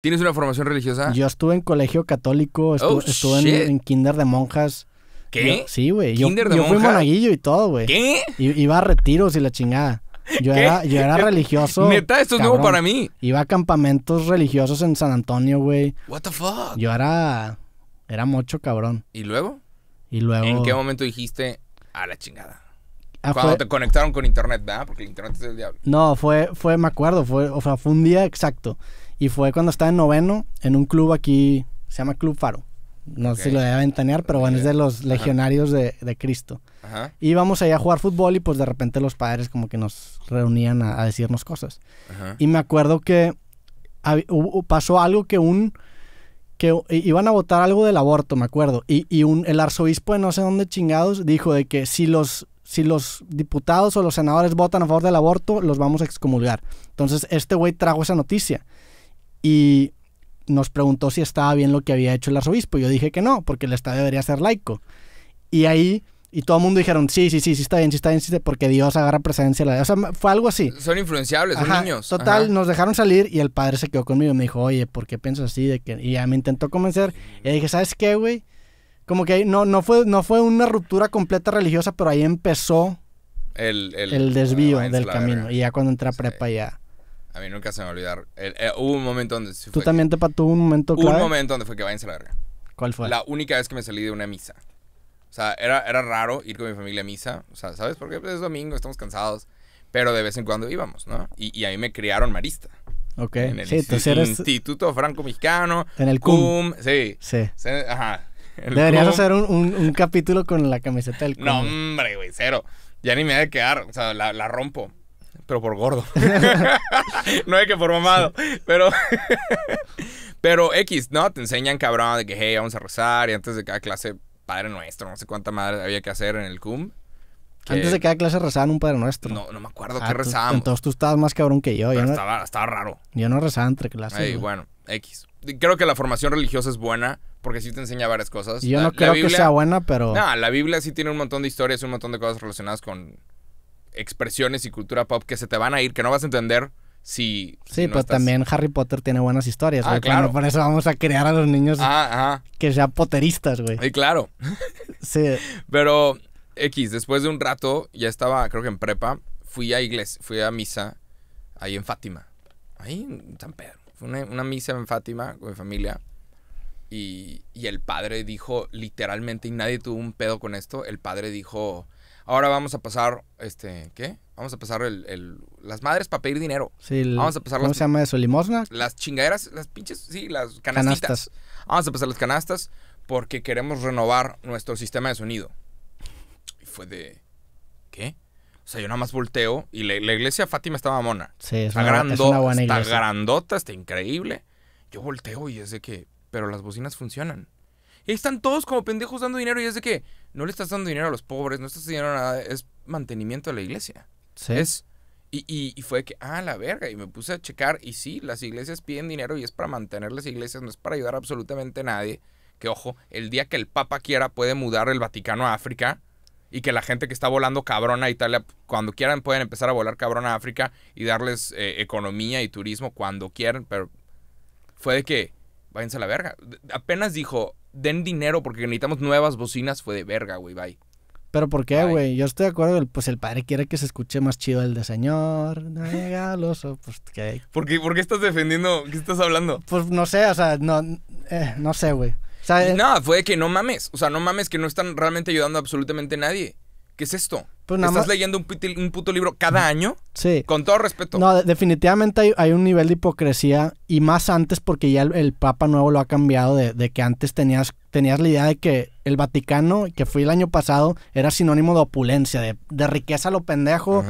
¿Tienes una formación religiosa? Yo estuve en colegio católico, oh, estuve, en, kinder de monjas. ¿Qué? sí, güey. Yo, yo fui monaguillo y todo, güey. ¿Qué? Iba a retiros y la chingada. Yo, Era, yo era religioso. Neta, esto es nuevo para mí. Iba a campamentos religiosos en San Antonio, güey. What the fuck? Yo era era mocho cabrón. ¿Y luego? Y luego ¿En qué momento dijiste a la chingada? Ah, Cuando te conectaron con internet, ¿verdad? Porque el internet es el diablo. No, fue fue me acuerdo, fue fue un día exacto. Y fue cuando estaba en noveno, en un club aquí, se llama Club Faro. No sé si lo debe ventanear, pero bueno, es de los legionarios de, Cristo. Ajá. Íbamos allá a jugar fútbol y pues de repente los padres como que nos reunían a, decirnos cosas. Y me acuerdo que pasó algo que un que iban a votar algo del aborto, me acuerdo, y, y un, el arzobispo de no sé dónde chingados dijo de que si los si los diputados o los senadores votan a favor del aborto, los vamos a excomulgar. Entonces, este güey trajo esa noticia y nos preguntó si estaba bien lo que había hecho el arzobispo. Yo dije que no, porque el Estado debería ser laico. Y ahí, y todo el mundo dijeron, sí, sí, sí, sí está bien, sí está bien, sí porque Dios agarra presencia. O sea, fue algo así. Son influenciables, son niños. Total, nos dejaron salir y el padre se quedó conmigo y me dijo, oye, ¿por qué piensas así? De que... Y ya me intentó convencer. Y dije, ¿sabes qué, güey? Como que no, no, fue, no fue una ruptura completa religiosa, pero ahí empezó el, el, desvío ah, del camino. Y ya cuando entré a prepa ya a mí nunca se me va a olvidar. Eh, hubo un momento donde. ¿Tú también te pasó un momento clave? Un momento donde fue que vayas a la verga. ¿Cuál fue? La única vez que me salí de una misa. O sea, era, era raro ir con mi familia a misa. O sea, ¿sabes? por qué? Pues, es domingo, estamos cansados. Pero de vez en cuando íbamos, ¿no? Y, ahí me criaron marista. Ok. En el sí, Instituto Franco Mexicano. En el CUM. sí. Sí. Ajá. Deberías hacer un, capítulo con la camiseta del CUM. No, hombre, güey, cero. Ya ni me ha de quedar. O sea, la rompo pero por gordo. no hay que por mamado, pero... pero X, ¿no? Te enseñan, cabrón, de que, hey, vamos a rezar y antes de cada clase, Padre Nuestro, no sé cuánta madre había que hacer en el CUM. Antes de cada clase rezaban un Padre Nuestro. No, no me acuerdo ah, qué rezaban Entonces tú estabas más cabrón que yo. no... estaba, raro. Yo no rezaba entre clases. bueno, X. Creo que la formación religiosa es buena porque sí te enseña varias cosas. Yo no creo que sea buena, pero... No, la Biblia sí tiene un montón de historias, un montón de cosas relacionadas con expresiones y cultura pop que se te van a ir, que no vas a entender si... Sí, si pero también Harry Potter tiene buenas historias, ah, Claro. Por eso vamos a crear a los niños ah, que sean poteristas, güey. Y claro. sí. Pero, X, después de un rato, ya estaba, creo que en prepa, fui a iglesia, fui a misa ahí en Fátima. Ahí en San Pedro. Fue una, misa en Fátima con mi familia. Y, y, el padre dijo, literalmente, y nadie tuvo un pedo con esto, el padre dijo, Ahora vamos a pasar, este, ¿qué? Vamos a pasar el, el las madres para pedir dinero. Sí, vamos a pasar ¿cómo se llama eso? ¿Limosna? Las chingaderas, las pinches, sí, las canastitas. Canastas. Vamos a pasar las canastas porque queremos renovar nuestro sistema de sonido. Y fue de, ¿qué? O sea, yo nada más volteo y la, iglesia Fátima estaba mona. Sí, es Está grandota, está increíble. Yo volteo y es de que, pero las bocinas funcionan están todos como pendejos dando dinero y es de que no le estás dando dinero a los pobres, no estás dando nada, es mantenimiento de la iglesia. Sí. Es, y, y, fue que, ah, la verga, y me puse a checar y sí, las iglesias piden dinero y es para mantener las iglesias, no es para ayudar absolutamente a nadie. Que ojo, el día que el Papa quiera puede mudar el Vaticano a África y que la gente que está volando cabrona a Italia, cuando quieran pueden empezar a volar cabrona a África y darles eh, economía y turismo cuando quieran, pero fue de que, váyanse a la verga. Apenas dijo, den dinero porque necesitamos nuevas bocinas fue de verga, güey, bye. Pero ¿por qué, güey? Yo estoy de acuerdo, pues el padre quiere que se escuche más chido el de señor, no pues ¿qué? ¿Por qué, ¿Por estás defendiendo? ¿Qué estás hablando? Pues no sé, o sea, no, eh, no sé, güey. No, eh, fue de que no mames, o sea, no mames que no están realmente ayudando a absolutamente nadie. ¿Qué es esto? Pues ¿Estás leyendo un, puto libro cada año? Sí. Con todo respeto. No, definitivamente hay, un nivel de hipocresía y más antes porque ya el, Papa Nuevo lo ha cambiado de, que antes tenías, tenías la idea de que el Vaticano, que fui el año pasado, era sinónimo de opulencia, de, riqueza a lo pendejo.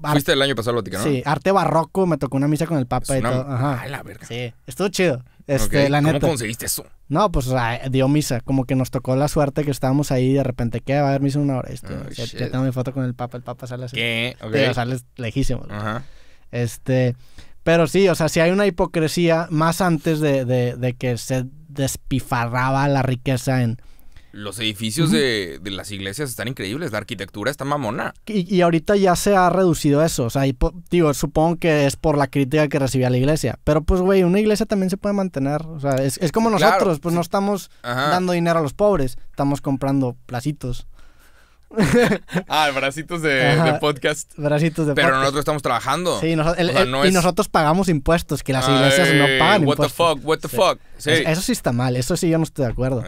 Fuiste el año pasado al Vaticano. Sí, arte barroco, me tocó una misa con el Papa y todo. Ajá. la verga. Sí, estuvo chido. Este, ¿Cómo conseguiste eso? No, pues ah, dio misa. Como que nos tocó la suerte que estábamos ahí y de repente, ¿qué? Va a haber misa una hora. Este, ya, tengo mi foto con el Papa. El Papa sale así. ¿Qué? Okay. sales lejísimo. Este. Pero sí, o sea, si hay una hipocresía más antes de que se despifarraba la riqueza en los edificios de, las iglesias están increíbles, la arquitectura está mamona. Y, ahorita ya se ha reducido eso, o sea, digo, supongo que es por la crítica que recibía la iglesia, pero pues, güey, una iglesia también se puede mantener, o sea, es, como nosotros, pues no estamos dando dinero a los pobres, estamos comprando placitos. ah, bracitos de, podcast. Bracitos de Pero nosotros estamos trabajando. Sí, y nosotros pagamos impuestos, que las iglesias no pagan impuestos. What the fuck, what the fuck. Eso, sí está mal, eso sí yo no estoy de acuerdo.